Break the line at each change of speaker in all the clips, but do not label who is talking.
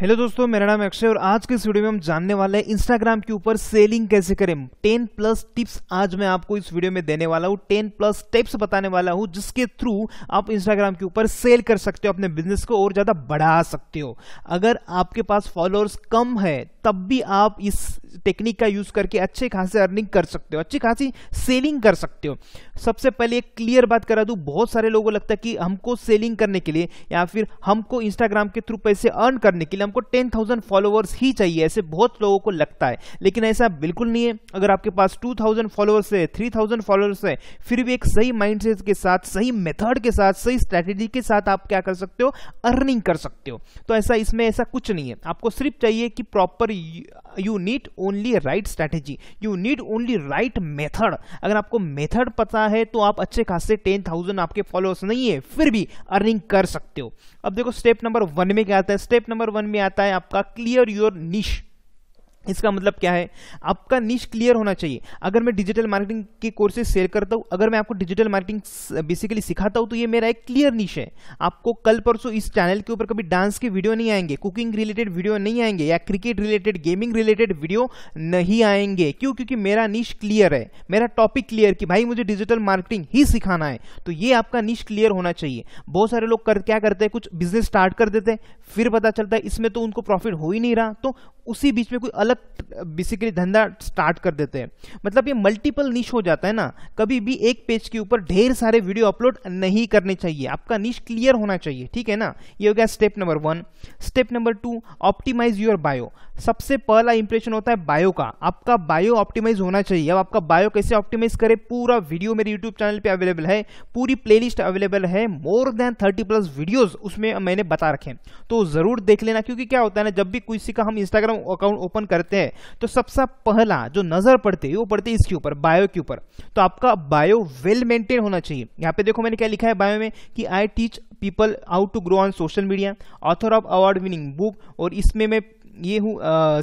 hello दोस्तों मेरा नाम अक्षय और आज के इस वीडियो में हम जानने वाले हैं इंस्टाग्राम के ऊपर सेलिंग कैसे करें टेन प्लस टिप्स आज मैं आपको इस वीडियो में देने वाला हूँ टेन प्लस टिप्स बताने वाला हूँ जिसके थ्रू आप इंस्टाग्राम के ऊपर सेल कर सकते हो अपने बिजनेस को और ज़्यादा बढ़ा सकते हो अगर आपके पास फॉलोअर्स कम है तब भी आप इस टेक्निक का यूज करके अच्छे खासे अर्निंग कर सकते हो अच्छी खासी सेलिंग कर सकते हो सबसे पहले एक क्लियर बात करा दूं बहुत सारे लोगों को लगता है कि हमको सेलिंग करने के लिए या फिर हमको इंस्टाग्राम के थ्रू पैसे अर्न करने के लिए हमको टेन थाउजेंड फॉलोअर्स ही चाहिए ऐसे बहुत लोगों को लगता है लेकिन ऐसा बिल्कुल नहीं है अगर आपके पास टू थाउजेंड फॉलोअर्स है थ्री थाउजेंड फॉलोअर्स है फिर भी एक सही माइंड के साथ सही मेथड के साथ सही स्ट्रैटेजी के साथ आप क्या कर सकते हो अर्निंग कर सकते हो तो ऐसा इसमें ऐसा कुछ नहीं है आपको सिर्फ चाहिए कि proper you need only right strategy you need only right method अगर आपको मेथड पता है तो आप अच्छे खासे टेन थाउजेंड आपके फॉलोअर्स नहीं है फिर भी अर्निंग कर सकते हो अब देखो स्टेप नंबर वन में क्या आता है स्टेप नंबर वन में में आता है आपका क्लियर योर निश इसका मतलब क्या है आपका नीच क्लियर होना चाहिए अगर मैं डिजिटल मार्केटिंग के कोर्सेज शेयर करता हूँ अगर मैं आपको डिजिटल मार्केटिंग बेसिकली सिखाता हूँ तो ये मेरा एक क्लियर नीच है आपको कल परसों इस चैनल के ऊपर कभी डांस के वीडियो नहीं आएंगे कुकिंग रिलेटेड वीडियो नहीं आएंगे या cricket related gaming related video नहीं आएंगे क्यों क्योंकि मेरा नीच क्लियर है मेरा टॉपिक क्लियर कि भाई मुझे डिजिटल मार्केटिंग ही सिखाना है तो ये आपका नीच क्लियर होना चाहिए बहुत सारे लोग कर, क्या करते हैं कुछ बिजनेस स्टार्ट कर देते हैं फिर पता चलता है इसमें तो उनको प्रॉफिट हो ही नहीं रहा तो उसी बीच में कोई अलग बेसिकली धंधा स्टार्ट कर देते हैं मतलब ये मल्टीपल निश हो जाता है ना कभी भी एक पेज के ऊपर ढेर सारे वीडियो अपलोड नहीं करने चाहिए आपका निश क्लियर होना चाहिए ठीक है ना ये हो गया step number one step number two optimize your bio सबसे पहला इंप्रेशन होता है बायो का आपका बायो ऑप्टिमाइज होना चाहिए अब आपका बायो कैसे ऑप्टिमाइज करे पूरा वीडियो मेरे यूट्यूब चैनल पर अवेलेबल है पूरी प्ले अवेलेबल है more than thirty plus videos उसमें मैंने बता रखे तो जरूर देख लेना क्योंकि क्या होता है ना जब भी किसी का हम इंस्टाग्राम अकाउंट ओपन करते हैं तो सबसे पहला जो नजर पड़ती है वो पड़ती है इसके ऊपर बायो के ऊपर तो आपका बायो वेल मेंटेन होना चाहिए यहाँ पे देखो मैंने क्या लिखा है बायो में कि I teach people how to grow on social media author of award winning book और इसमें मैं ये हूँ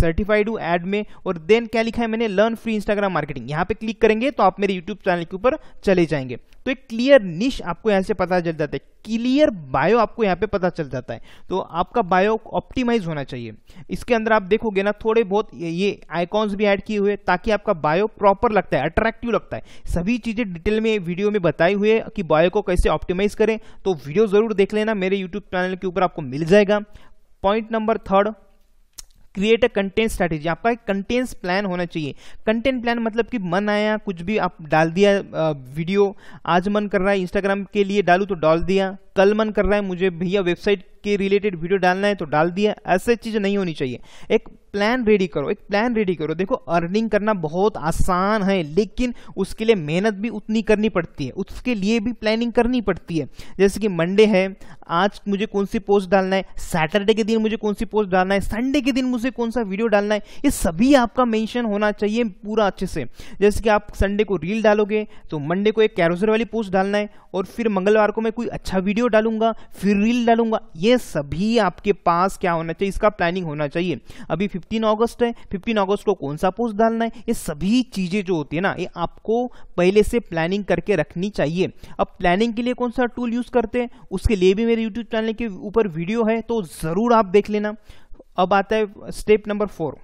सर्टिफाइड हूँ एड में और देन क्या लिखा है मैंने लर्न फ्री इंस्टाग्राम मार्केटिंग यहाँ पे क्लिक करेंगे तो आप मेरे यूट्यूब चैनल के ऊपर चले जाएंगे तो एक क्लियर निश आपको यहाँ से पता चल जाता है क्लियर बायो आपको यहाँ पे पता चल जाता है तो आपका बायो ऑप्टिमाइज होना चाहिए इसके अंदर आप देखोगे ना थोड़े बहुत ये आइकॉन्स भी ऐड किए हुए ताकि आपका बायो प्रॉपर लगता है अट्रैक्टिव लगता है सभी चीज़ें डिटेल में वीडियो में हुई हुए कि बायो को कैसे ऑप्टिमाइज करें तो वीडियो ज़रूर देख लेना मेरे यूट्यूब चैनल के ऊपर आपको मिल जाएगा point number third create a content strategy आपका एक कंटेंट प्लान होना चाहिए कंटेंट प्लान मतलब कि मन आया कुछ भी आप डाल दिया वीडियो आज मन कर रहा है इंस्टाग्राम के लिए डालू तो डाल दिया कल मन कर रहा है मुझे भैया वेबसाइट के रिलेटेड वीडियो डालना है तो डाल दिया ऐसे चीज़ नहीं होनी चाहिए एक प्लान रेडी करो एक प्लान रेडी करो देखो अर्निंग करना बहुत आसान है लेकिन उसके लिए मेहनत भी उतनी करनी पड़ती है उसके लिए भी प्लानिंग करनी पड़ती है जैसे कि मंडे है आज मुझे कौन सी पोस्ट डालना है सैटरडे के दिन मुझे कौन सी पोस्ट डालना है संडे के दिन मुझे कौन सा वीडियो डालना है ये सभी आपका मेंशन होना चाहिए पूरा अच्छे से जैसे कि आप संडे को रील डालोगे तो मंडे को एक कैरोसर वाली पोस्ट डालना है और फिर मंगलवार को मैं कोई अच्छा वीडियो डालूंगा फिर रील डालूंगा ये सभी आपके पास क्या होना चाहिए इसका प्लानिंग होना चाहिए अभी 15 अगस्त है 15 अगस्त को कौन सा पोस्ट डालना है ये सभी चीज़ें जो होती है ना ये आपको पहले से प्लानिंग करके रखनी चाहिए अब प्लानिंग के लिए कौन सा टूल यूज़ करते हैं उसके लिए भी मेरे यूट्यूब चैनल के ऊपर वीडियो है तो ज़रूर आप देख लेना अब आता है step number four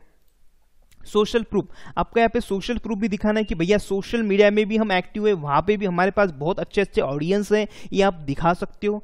social proof आपका यहाँ पे सोशल प्रूफ भी दिखाना है कि भैया सोशल मीडिया में भी हम एक्टिव है वहाँ पे भी हमारे पास बहुत अच्छे अच्छे ऑडियंस हैं ये आप दिखा सकते हो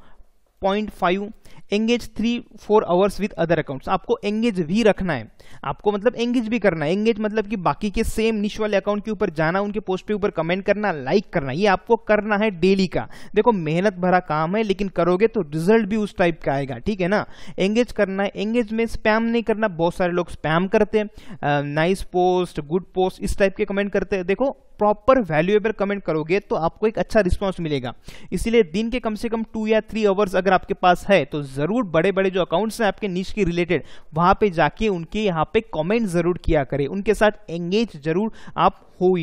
point five engage three four hours with other accounts आपको एंगेज भी रखना है आपको मतलब एंगेज भी करना है एंगेज मतलब कि बाकी के सेम निश वाले अकाउंट के ऊपर जाना उनके पोस्ट के ऊपर कमेंट करना लाइक करना ये आपको करना है डेली का देखो मेहनत भरा काम है लेकिन करोगे तो रिजल्ट भी उस टाइप का आएगा ठीक है ना एंगेज करना है एंगेज में स्पैम नहीं करना बहुत सारे लोग स्पैम करते हैं नाइस पोस्ट गुड पोस्ट इस टाइप के कमेंट करते हैं देखो प्रॉपर वैल्यूएबल कमेंट करोगे तो आपको एक अच्छा रिस्पॉन्स मिलेगा इसीलिए दिन के कम से कम टू या थ्री आवर्स अगर आपके पास है तो जरूर बड़े बड़े जो अकाउंट्स हैं आपके नीच के रिलेटेड वहां पे जाके उनके यहाँ पे कमेंट जरूर किया करें उनके साथ एंगेज जरूर आप हो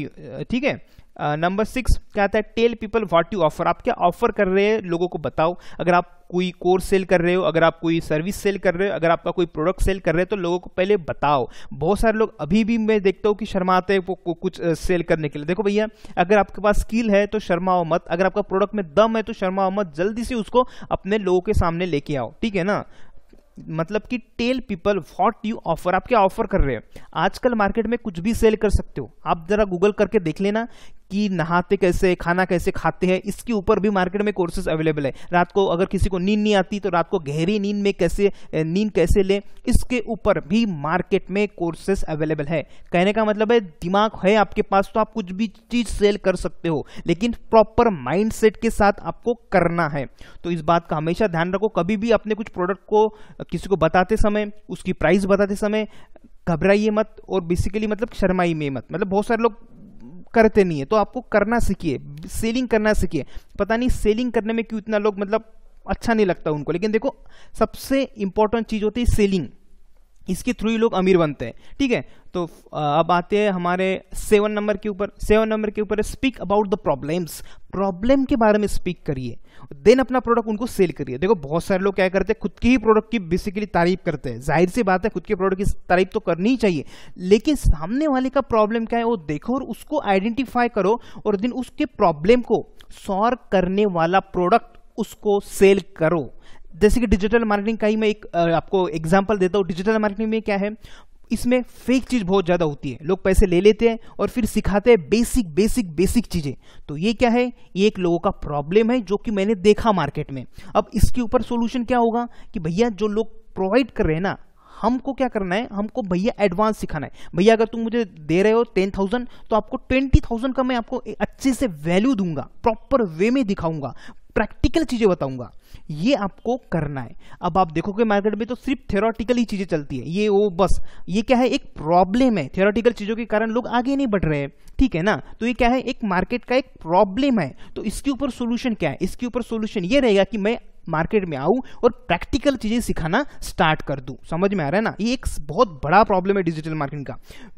ठीक है नंबर सिक्स क्या है tell people what you offer आप क्या ऑफर कर रहे हैं लोगों को बताओ अगर आप कोई कोर्स सेल कर रहे हो अगर आप कोई सर्विस सेल कर रहे हो अगर आपका कोई प्रोडक्ट सेल कर रहे हो तो लोगों को पहले बताओ बहुत सारे लोग अभी भी मैं देखता हूँ कि शर्माते हैं वो कुछ सेल करने के लिए देखो भैया अगर आपके पास स्किल है तो शर्माओ मत अगर आपका प्रोडक्ट में दम है तो शर्माओ मत जल्दी से उसको अपने लोगों के सामने लेके आओ ठीक है ना मतलब कि tell people what you offer आप क्या ऑफर कर रहे हैं आजकल मार्केट में कुछ भी सेल कर सकते हो आप जरा गूगल करके देख लेना कि नहाते कैसे खाना कैसे खाते हैं इसके ऊपर भी मार्केट में कोर्सेज अवेलेबल है रात को अगर किसी को नींद नहीं आती तो रात को गहरी नींद में कैसे नींद कैसे लें इसके ऊपर भी मार्केट में कोर्सेज अवेलेबल है कहने का मतलब है दिमाग है आपके पास तो आप कुछ भी चीज़ सेल कर सकते हो लेकिन प्रॉपर माइंड के साथ आपको करना है तो इस बात का हमेशा ध्यान रखो कभी भी अपने कुछ प्रोडक्ट को किसी को बताते समय उसकी प्राइस बताते समय घबराइए मत और बेसिकली मतलब शर्माइए मत मतलब बहुत सारे लोग करते नहीं है तो आपको करना सीखिए सेलिंग करना सीखिए पता नहीं सेलिंग करने में क्यों इतना लोग मतलब अच्छा नहीं लगता उनको लेकिन देखो सबसे इंपॉर्टेंट चीज़ होती है सेलिंग इसके थ्रू ही लोग अमीर बनते हैं ठीक है तो अब आते हैं हमारे सेवन नंबर के ऊपर सेवन नंबर के ऊपर speak about the problems problem के बारे में स्पीक करिए देन अपना प्रोडक्ट उनको सेल करिए देखो बहुत सारे लोग क्या करते हैं खुद के ही प्रोडक्ट की बेसिकली तारीफ करते हैं जाहिर सी बात है खुद के प्रोडक्ट की तारीफ तो करनी ही चाहिए लेकिन सामने वाले का प्रॉब्लम क्या है वो देखो और उसको आइडेंटिफाई करो और देन उसके प्रॉब्लम को सॉल्व करने वाला प्रोडक्ट उसको सेल करो जैसे कि डिजिटल मार्केटिंग का ही मैं एक आपको एग्जाम्पल देता हूँ डिजिटल मार्केटिंग में क्या है इसमें फेक चीज़ बहुत ज़्यादा होती है लोग पैसे ले लेते हैं और फिर सिखाते हैं बेसिक बेसिक बेसिक चीज़ें तो ये क्या है ये एक लोगों का प्रॉब्लम है जो कि मैंने देखा मार्केट में अब इसके ऊपर सोल्यूशन क्या होगा कि भैया जो लोग प्रोवाइड कर रहे हैं ना हमको क्या करना है हमको भैया एडवांस सिखाना है भैया अगर तुम मुझे दे रहे हो टेन थाउजेंड तो आपको ट्वेंटी थाउजेंड का मैं आपको अच्छे से वैल्यू दूंगा प्रॉपर वे में दिखाऊंगा प्रैक्टिकल चीज़ें बताऊंगा ये आपको करना है अब आप देखोगे मार्केट में तो सिर्फ थेरोटिकल ही चीज़ें चलती है ये वो बस ये क्या है एक प्रॉब्लम है थेरोटिकल चीज़ों के कारण लोग आगे नहीं बढ़ रहे ठीक है ना तो ये क्या है एक मार्केट का एक प्रॉब्लम है तो इसके ऊपर सोल्यूशन क्या है इसके ऊपर सोल्यूशन ये रहेगा कि मैं मार्केट में आऊं और प्रैक्टिकल चीज़ें सिखाना स्टार्ट कर दूं समझ में आ रहा है ना ये एक बहुत बड़ा प्रॉब्लम है डिजिटल मार्केटिंग का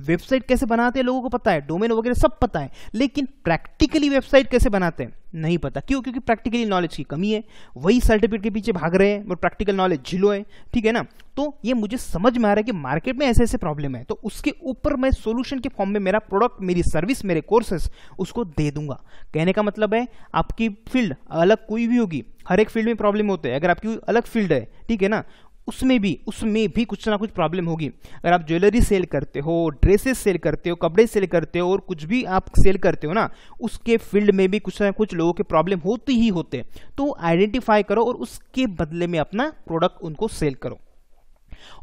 वेबसाइट कैसे बनाते हैं लोगों को पता है डोमेन वगैरह सब पता है लेकिन प्रैक्टिकली वेबसाइट कैसे बनाते हैं नहीं पता क्यों क्योंकि प्रैक्टिकली नॉलेज की कमी है वही सर्टिफिकेट के पीछे भाग रहे हैं और प्रैक्टिकल नॉलेज झिलो है ठीक है ना तो ये मुझे समझ में आ रहा है कि मार्केट में ऐसे ऐसे प्रॉब्लम है तो उसके ऊपर मैं सोल्यूशन के फॉर्म में मेरा प्रोडक्ट मेरी सर्विस मेरे कोर्सेस उसको दे दूंगा कहने का मतलब है आपकी फील्ड अलग कोई भी होगी हर एक फील्ड में प्रॉब्लम होते हैं अगर आपकी अलग फील्ड है ठीक है ना उसमें भी उसमें भी कुछ ना कुछ प्रॉब्लम होगी अगर आप ज्वेलरी सेल करते हो ड्रेसेस सेल करते हो कपड़े सेल करते हो और कुछ भी आप सेल करते हो ना उसके फील्ड में भी कुछ ना कुछ लोगों के प्रॉब्लम होती ही होते तो आइडेंटिफाई करो और उसके बदले में अपना प्रोडक्ट उनको सेल करो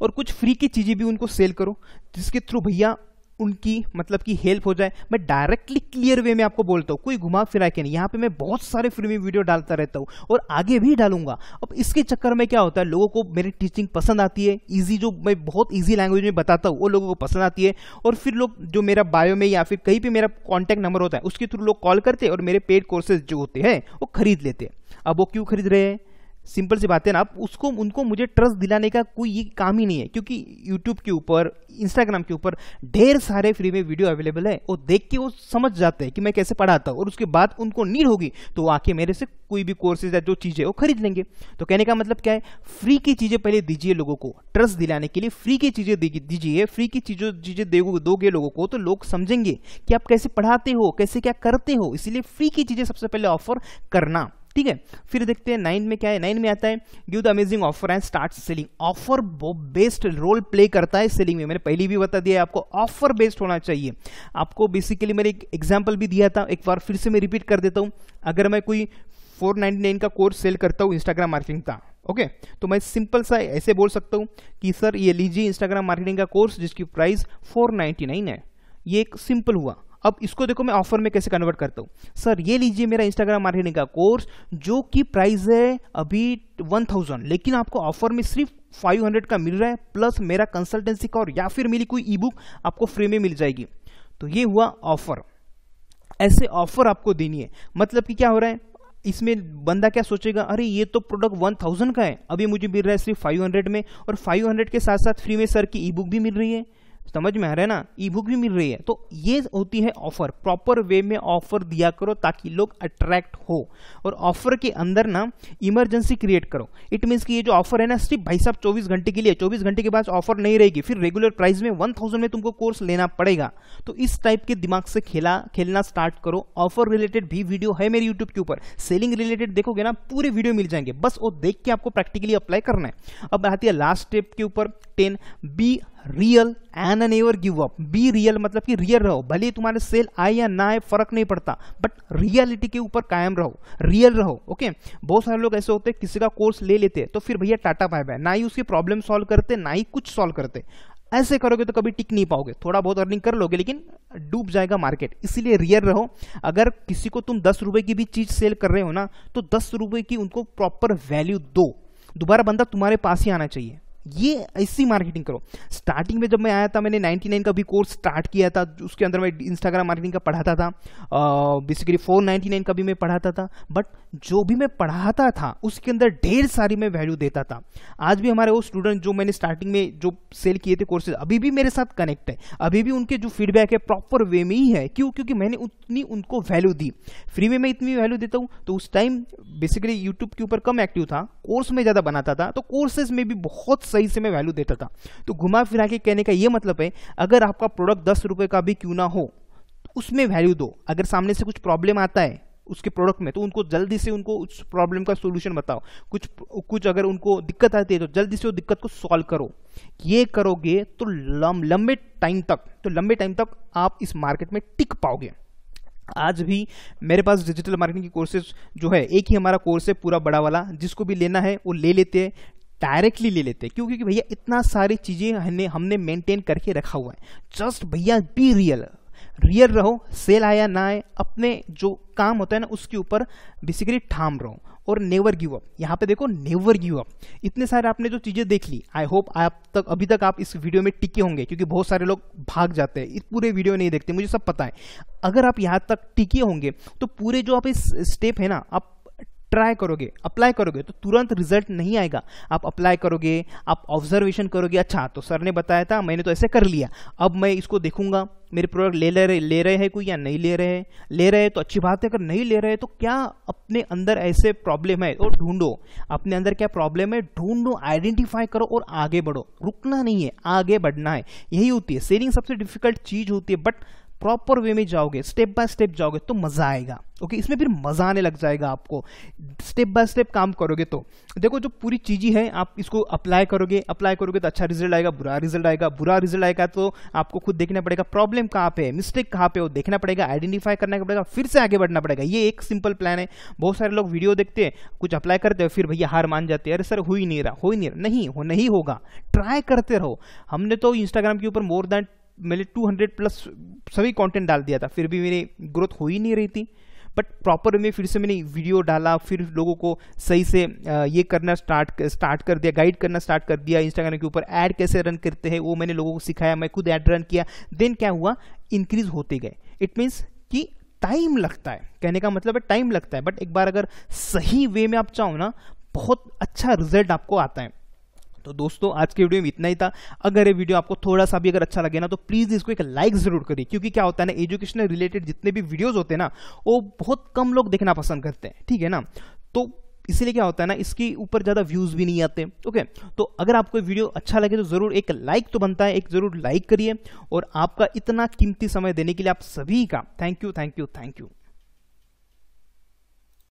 और कुछ फ्री की चीज़ें भी उनको सेल करो जिसके थ्रू भैया उनकी मतलब कि हेल्प हो जाए मैं डायरेक्टली क्लियर वे में आपको बोलता हूँ कोई घुमा फिरा के नहीं यहाँ पे मैं बहुत सारे फिल्मी वीडियो डालता रहता हूँ और आगे भी डालूंगा अब इसके चक्कर में क्या होता है लोगों को मेरी टीचिंग पसंद आती है ईजी जो मैं बहुत ईजी लैंग्वेज में बताता हूँ वो लोगों को पसंद आती है और फिर लोग जो मेरा बायो में या फिर कहीं भी मेरा कॉन्टैक्ट नंबर होता है उसके थ्रू लोग कॉल करते हैं और मेरे पेड कोर्सेज जो होते हैं वो खरीद लेते हैं अब वो क्यों खरीद रहे हैं सिंपल सी बात है ना आप उसको उनको मुझे ट्रस्ट दिलाने का कोई ये काम ही नहीं है क्योंकि यूट्यूब के ऊपर इंस्टाग्राम के ऊपर ढेर सारे फ्री में वीडियो अवेलेबल है और देख के वो समझ जाते हैं कि मैं कैसे पढ़ाता हूँ और उसके बाद उनको नीड होगी तो वो आके मेरे से कोई भी कोर्सेज या जो चीज़ें वो खरीद लेंगे तो कहने का मतलब क्या है फ्री की चीज़ें पहले दीजिए लोगों को ट्रस्ट दिलाने के लिए फ्री की चीज़ें दीजिए फ्री की चीज़ों चीज़ें दोगे लोगों को तो लोग समझेंगे कि आप कैसे पढ़ाते हो कैसे क्या करते हो इसीलिए फ्री की चीज़ें सबसे पहले ऑफर करना ठीक है फिर देखते हैं नाइन में क्या है नाइन में आता है give the amazing offer and start selling offer based role play करता है सेलिंग में मैंने पहले भी बता दिया है आपको ऑफर बेस्ड होना चाहिए आपको बेसिकली मैंने एक एग्जाम्पल भी दिया था एक बार फिर से मैं रिपीट कर देता हूँ अगर मैं कोई 499 का कोर्स सेल करता हूँ इंस्टाग्राम मार्केटिंग का ओके okay, तो मैं सिंपल सा ऐसे बोल सकता हूँ कि सर ये लीजिए इंस्टाग्राम मार्केटिंग का कोर्स जिसकी प्राइस 499 है ये एक सिंपल हुआ अब इसको देखो मैं ऑफर में कैसे कन्वर्ट करता हूँ सर ये लीजिए मेरा इंस्टाग्राम मार्केटिंग का कोर्स जो कि प्राइस है अभी वन थाउजेंड लेकिन आपको ऑफर में सिर्फ 500 का मिल रहा है प्लस मेरा कंसल्टेंसी का और या फिर मिली कोई ई बुक आपको फ्री में मिल जाएगी तो ये हुआ ऑफर ऐसे ऑफर आपको देनी है मतलब कि क्या हो रहा है इसमें बंदा क्या सोचेगा अरे ये तो प्रोडक्ट वन थाउजेंड का है अभी मुझे मिल रहा है सिर्फ फाइव हंड्रेड में और फाइव हंड्रेड के साथ साथ फ्री में सर की ई बुक भी मिल रही है समझ में आ रहा है ना ई बुक भी मिल रही है तो ये होती है ऑफर प्रॉपर वे में ऑफर दिया करो ताकि लोग अट्रैक्ट हो और ऑफर के अंदर ना इमरजेंसी क्रिएट करो इट मीन्स कि ये जो ऑफर है ना सिर्फ भाई साहब 24 घंटे के लिए 24 घंटे के बाद ऑफर नहीं रहेगी फिर रेगुलर प्राइस में 1000 में तुमको कोर्स लेना पड़ेगा तो इस टाइप के दिमाग से खेला खेलना स्टार्ट करो ऑफर रिलेटेड भी वीडियो है मेरे यूट्यूब के ऊपर सेलिंग रिलेटेड देखोगे ना पूरे वीडियो मिल जाएंगे बस वो देख के आपको प्रैक्टिकली अप्लाई करना है अब आती है लास्ट स्टेप के ऊपर ten be real never give up be real मतलब कि रियल रहो भले तुम्हारे सेल आए या ना आए फर्क नहीं पड़ता बट रियलिटी के ऊपर कायम रहो रियल रहो ओके बहुत सारे लोग ऐसे होते हैं किसी का कोर्स ले लेते तो फिर भैया टाटा बाय बाय ना ही उसकी प्रॉब्लम सॉल्व करते ना ही कुछ सॉल्व करते ऐसे करोगे तो कभी टिक नहीं पाओगे थोड़ा बहुत अर्निंग कर लोगे लेकिन डूब जाएगा मार्केट इसीलिए रियल रहो अगर किसी को तुम दस रुपए की भी चीज सेल कर रहे हो ना तो दस रुपए की उनको प्रॉपर वैल्यू दो दोबारा बंदा तुम्हारे पास ही आना चाहिए ये ऐसी मार्केटिंग करो स्टार्टिंग में जब मैं आया था मैंने 99 का भी कोर्स स्टार्ट किया था उसके अंदर मैं इंस्टाग्राम मार्केटिंग का पढ़ाता था बेसिकली फोर नाइन्टी का भी मैं पढ़ाता था बट जो भी मैं पढ़ाता था उसके अंदर ढेर सारी मैं वैल्यू देता था आज भी हमारे वो स्टूडेंट जो मैंने स्टार्टिंग में जो सेल किए थे कोर्सेज अभी भी मेरे साथ कनेक्ट है अभी भी उनके जो फीडबैक है प्रॉपर वे में ही है क्यों क्योंकि मैंने उतनी उनको वैल्यू दी फ्री में मैं इतनी वैल्यू देता हूँ तो उस टाइम बेसिकली यूट्यूब के ऊपर कम एक्टिव था कोर्स में ज़्यादा बनाता था तो कोर्सेज में भी बहुत सही से मैं वैल्यू देता था तो घुमा फिरा के कहने का ये मतलब है अगर आपका प्रोडक्ट दस रुपये का भी क्यों ना हो तो उसमें वैल्यू दो अगर सामने से कुछ प्रॉब्लम आता है उसके प्रोडक्ट में तो उनको जल्दी से उनको उस प्रॉब्लम का सोल्यूशन बताओ कुछ कुछ अगर उनको दिक्कत आती है तो जल्दी से वो दिक्कत को सॉल्व करो ये करोगे तो लम, लंबे टाइम तक तो लंबे टाइम तक आप इस मार्केट में टिक पाओगे आज भी मेरे पास डिजिटल मार्केटिंग की कोर्सेज जो है एक ही हमारा कोर्स है पूरा बड़ा वाला जिसको भी लेना है वो ले लेते हैं डायरेक्टली ले लेते हैं क्यों क्योंकि भैया इतना सारी चीज़ें हमने हमने मेंटेन करके रखा हुआ है जस्ट भैया बी रियल रियल रहो सेल आया ना आए अपने जो काम होता है ना उसके ऊपर बेसिकली ठाम रहो और नेवर गिव अप यहाँ पे देखो नेवर गिव अप इतने सारे आपने जो चीज़ें देख ली आई होप आप तक अभी तक आप इस वीडियो में टिके होंगे क्योंकि बहुत सारे लोग भाग जाते हैं इस पूरे वीडियो नहीं देखते मुझे सब पता है अगर आप यहाँ तक टिके होंगे तो पूरे जो आप इस स्टेप है ना आप ट्राई करोगे अप्लाई करोगे तो तुरंत रिजल्ट नहीं आएगा आप अप्लाई करोगे आप ऑब्जर्वेशन करोगे अच्छा तो सर ने बताया था मैंने तो ऐसे कर लिया अब मैं इसको देखूंगा मेरे प्रोडक्ट ले ले रहे ले रहे हैं कोई या नहीं ले रहे हैं ले रहे हैं तो अच्छी बात है अगर नहीं ले रहे हैं तो क्या अपने अंदर ऐसे प्रॉब्लम है और तो ढूंढो अपने अंदर क्या प्रॉब्लम है ढूंढो आइडेंटिफाई करो और आगे बढ़ो रुकना नहीं है आगे बढ़ना है यही होती है सेलिंग सबसे डिफिकल्ट चीज़ होती है बट प्रॉपर वे में जाओगे स्टेप बाय स्टेप जाओगे तो मज़ा आएगा ओके इसमें फिर मज़ा आने लग जाएगा आपको स्टेप बाय स्टेप काम करोगे तो देखो जो पूरी चीज़ें हैं आप इसको अप्लाई करोगे अप्लाई करोगे तो अच्छा रिजल्ट आएगा बुरा रिजल्ट आएगा बुरा रिजल्ट आएगा तो आपको खुद देखना पड़ेगा प्रॉब्लम कहाँ पे है मिस्टेक कहाँ पे हो देखना पड़ेगा आइडेंटिफाई करना पड़ेगा फिर से आगे बढ़ना पड़ेगा ये एक सिंपल प्लान है बहुत सारे लोग वीडियो देखते हैं कुछ अप्लाई करते हैं फिर भैया हार मान जाते हैं अरे सर हो ही नहीं रहा हो ही नहीं रहा नहीं हो नहीं होगा ट्राई करते रहो हमने तो इंस्टाग्राम के ऊपर मोर देन मैंने 200 प्लस सभी कंटेंट डाल दिया था फिर भी मेरी ग्रोथ हो ही नहीं रही थी बट प्रॉपर में फिर से मैंने वीडियो डाला फिर लोगों को सही से ये करना स्टार्ट स्टार्ट कर दिया गाइड करना स्टार्ट कर दिया इंस्टाग्राम के ऊपर ऐड कैसे रन करते हैं वो मैंने लोगों को सिखाया मैं खुद ऐड रन किया देन क्या हुआ इंक्रीज होते गए इट मीन्स कि टाइम लगता है कहने का मतलब है टाइम लगता है बट एक बार अगर सही वे में आप चाहो ना बहुत अच्छा रिजल्ट आपको आता है तो दोस्तों आज के वीडियो में इतना ही था अगर ये वीडियो आपको थोड़ा सा भी अगर अच्छा लगे ना तो प्लीज इसको एक लाइक जरूर करिए क्योंकि क्या होता है ना एजुकेशन रिलेटेड जितने भी वीडियोज होते हैं ना वो बहुत कम लोग देखना पसंद करते हैं ठीक है ना तो इसीलिए क्या होता है ना इसके ऊपर ज़्यादा व्यूज़ भी नहीं आते ओके तो अगर आपको वीडियो अच्छा लगे तो ज़रूर एक लाइक तो बनता है एक ज़रूर लाइक करिए और आपका इतना कीमती समय देने के लिए आप सभी का thank you thank you thank you